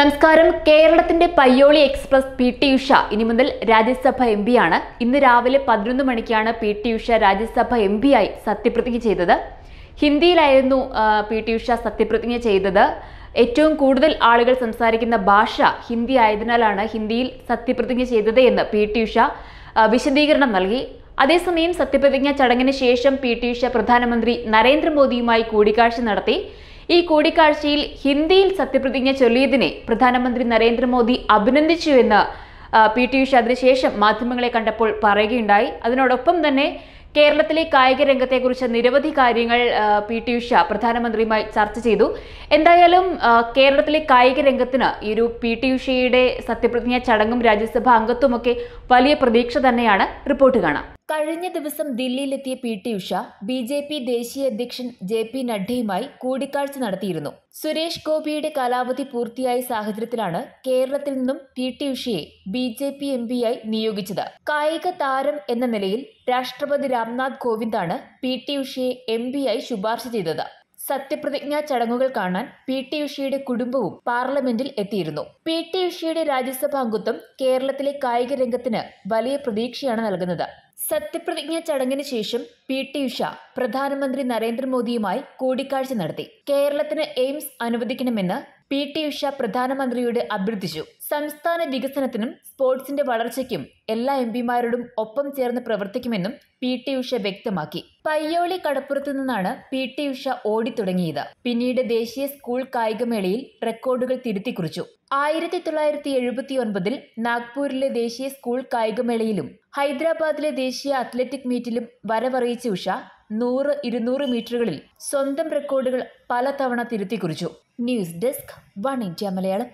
നമസ്കാരം കേരളത്തിന്റെ Payyoli express P T Usha ഇനി മുതൽ രാജ്യസഭ എം ആണ് ഇന്ന് രാവിലെ പതിനൊന്ന് മണിക്കാണ് P T Usha Rajya Sabha M ആയി സത്യപ്രതിജ്ഞ ചെയ്തത് ഹിന്ദിയിലായിരുന്നു പി ടി ഉഷ സത്യപ്രതിജ്ഞ ചെയ്തത് ഏറ്റവും കൂടുതൽ ആളുകൾ സംസാരിക്കുന്ന ഭാഷ ഹിന്ദി ആയതിനാലാണ് ഹിന്ദിയിൽ സത്യപ്രതിജ്ഞ ചെയ്തത് എന്ന് പി ടി ഉഷ വിശദീകരണം നൽകി അതേസമയം സത്യപ്രതിജ്ഞ ചടങ്ങിന് ശേഷം പി ടി ഉഷ പ്രധാനമന്ത്രി നരേന്ദ്രമോദിയുമായി കൂടിക്കാഴ്ച നടത്തി ഈ കൂടിക്കാഴ്ചയിൽ ഹിന്ദിയിൽ സത്യപ്രതിജ്ഞ ചൊല്ലിയതിനെ പ്രധാനമന്ത്രി നരേന്ദ്രമോദി അഭിനന്ദിച്ചുവെന്ന് പി ടി ഉഷ അതിനുശേഷം മാധ്യമങ്ങളെ കണ്ടപ്പോൾ പറയുകയുണ്ടായി അതിനോടൊപ്പം തന്നെ കേരളത്തിലെ കായിക രംഗത്തെക്കുറിച്ച് നിരവധി കാര്യങ്ങൾ പി ടി ഉഷ പ്രധാനമന്ത്രിയുമായി ചർച്ച ചെയ്തു എന്തായാലും കേരളത്തിലെ കായിക രംഗത്തിന് ഈ ഒരു പി ടി ഉഷയുടെ സത്യപ്രതിജ്ഞ ചടങ്ങും രാജ്യസഭാ അംഗത്വമൊക്കെ വലിയ പ്രതീക്ഷ തന്നെയാണ് റിപ്പോർട്ട് കാണാം കഴിഞ്ഞ ദിവസം ദില്ലിയിലെത്തിയ P T Usha B J P ദേശീയ അധ്യക്ഷൻ ജെ പി നഡ്ഡയുമായി കൂടിക്കാഴ്ച നടത്തിയിരുന്നു സുരേഷ് ഗോപിയുടെ കാലാവധി പൂർത്തിയായ സാഹചര്യത്തിലാണ് കേരളത്തിൽ നിന്നും പി ടി ഉഷയെ ബി ജെ പി എം പിയായി നിയോഗിച്ചത് കായിക താരം എന്ന നിലയിൽ രാഷ്ട്രപതി രാംനാഥ് കോവിന്ദാണ് പി ടി ഉഷയെ എം പിയായി ശുപാർശ ചെയ്തത് സത്യപ്രതിജ്ഞാ ചടങ്ങുകൾ കാണാൻ പി ടി ഉഷയുടെ കുടുംബവും പാർലമെന്റിൽ എത്തിയിരുന്നു പി ടി ഉഷയുടെ അംഗത്വം കേരളത്തിലെ കായിക രംഗത്തിന് വലിയ പ്രതീക്ഷയാണ് നൽകുന്നത് സത്യപ്രതിജ്ഞാ ചടങ്ങിന് ശേഷം പി ടി ഉഷ പ്രധാനമന്ത്രി നരേന്ദ്രമോദിയുമായി കൂടിക്കാഴ്ച നടത്തി കേരളത്തിന് എയിംസ് അനുവദിക്കണമെന്ന് പി ടി ഉഷ പ്രധാനമന്ത്രിയോട് അഭ്യർത്ഥിച്ചു സംസ്ഥാന വികസനത്തിനും സ്പോർട്സിന്റെ വളർച്ചയ്ക്കും എല്ലാ എം പിമാരോടും ഒപ്പം ചേർന്ന് പ്രവർത്തിക്കുമെന്നും പി ടി ഉഷ വ്യക്തമാക്കി പയ്യോളി കടപ്പുറത്തു നിന്നാണ് പി ടി ഉഷ ഓടിത്തുടങ്ങിയത് പിന്നീട് ദേശീയ സ്കൂൾ കായികമേളയിൽ റെക്കോർഡുകൾ തിരുത്തിക്കുറിച്ചു ആയിരത്തി തൊള്ളായിരത്തി എഴുപത്തി ഒൻപതിൽ നാഗ്പൂരിലെ ദേശീയ സ്കൂൾ കായികമേളയിലും ഹൈദരാബാദിലെ ദേശീയ അത്ലറ്റിക് മീറ്റിലും വരവറിയിച്ച ഉഷ നൂറ് ഇരുന്നൂറ് മീറ്ററുകളിൽ സ്വന്തം റെക്കോർഡുകൾ പലതവണ തിരുത്തി കുറിച്ചു news desk One India Malayalam